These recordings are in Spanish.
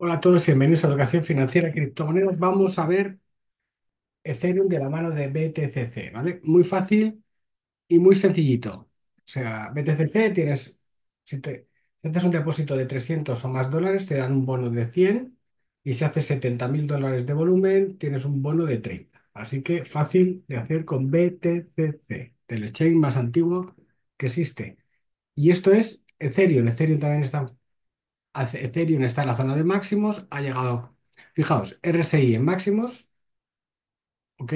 Hola a todos, y bienvenidos a Educación Financiera Criptomonedas. Vamos a ver Ethereum de la mano de BTCC, ¿vale? Muy fácil y muy sencillito. O sea, BTCC tienes, si, te, haces un depósito de 300 o más dólares, te dan un bono de 100 y si haces 70.000 dólares de volumen, tienes un bono de 30. Así que fácil de hacer con BTCC, del exchange más antiguo que existe. Y esto es Ethereum. Ethereum también está Ethereum está en la zona de máximos, ha llegado, fijaos, RSI en máximos, ¿ok?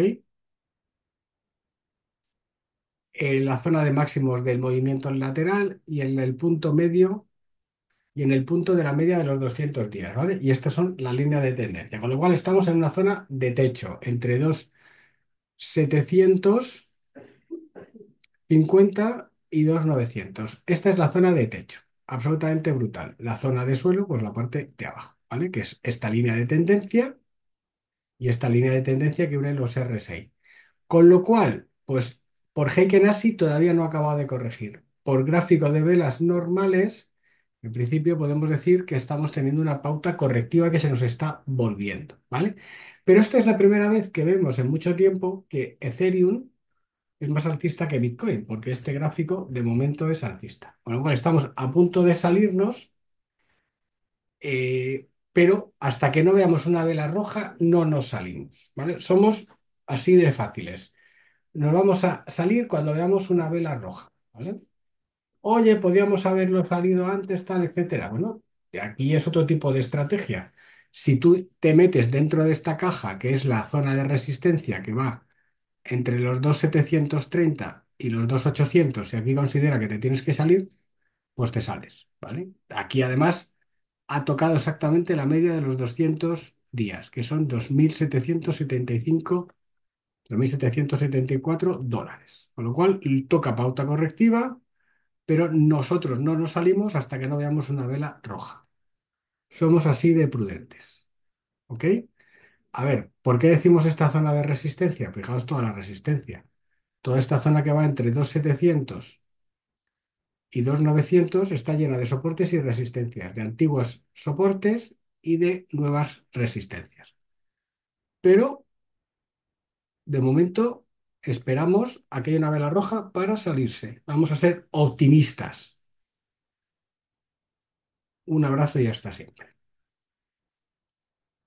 En la zona de máximos del movimiento lateral y en el punto medio y en el punto de la media de los 200 días, ¿vale? Y estas son la línea de tendencia, con lo cual estamos en una zona de techo, entre 2,750 y 2,900. Esta es la zona de techo absolutamente brutal. La zona de suelo, pues la parte de abajo, ¿vale? Que es esta línea de tendencia y esta línea de tendencia que une los RSI. Con lo cual, pues por Heiken Asi todavía no ha acabado de corregir. Por gráfico de velas normales, en principio podemos decir que estamos teniendo una pauta correctiva que se nos está volviendo, ¿vale? Pero esta es la primera vez que vemos en mucho tiempo que Ethereum es más alcista que Bitcoin, porque este gráfico de momento es alcista. Bueno, estamos a punto de salirnos, eh, pero hasta que no veamos una vela roja no nos salimos. ¿vale? Somos así de fáciles. Nos vamos a salir cuando veamos una vela roja. ¿vale? Oye, podríamos haberlo salido antes, tal, etcétera. Bueno, aquí es otro tipo de estrategia. Si tú te metes dentro de esta caja, que es la zona de resistencia que va entre los 2.730 y los 2.800, si aquí considera que te tienes que salir, pues te sales, ¿vale? Aquí además ha tocado exactamente la media de los 200 días, que son 2.775, 2.774 dólares. Con lo cual, toca pauta correctiva, pero nosotros no nos salimos hasta que no veamos una vela roja. Somos así de prudentes. ¿Ok? A ver, ¿por qué decimos esta zona de resistencia? Fijaos toda la resistencia. Toda esta zona que va entre 2,700 y 2,900 está llena de soportes y resistencias, de antiguos soportes y de nuevas resistencias. Pero, de momento, esperamos a que haya una vela roja para salirse. Vamos a ser optimistas. Un abrazo y hasta siempre.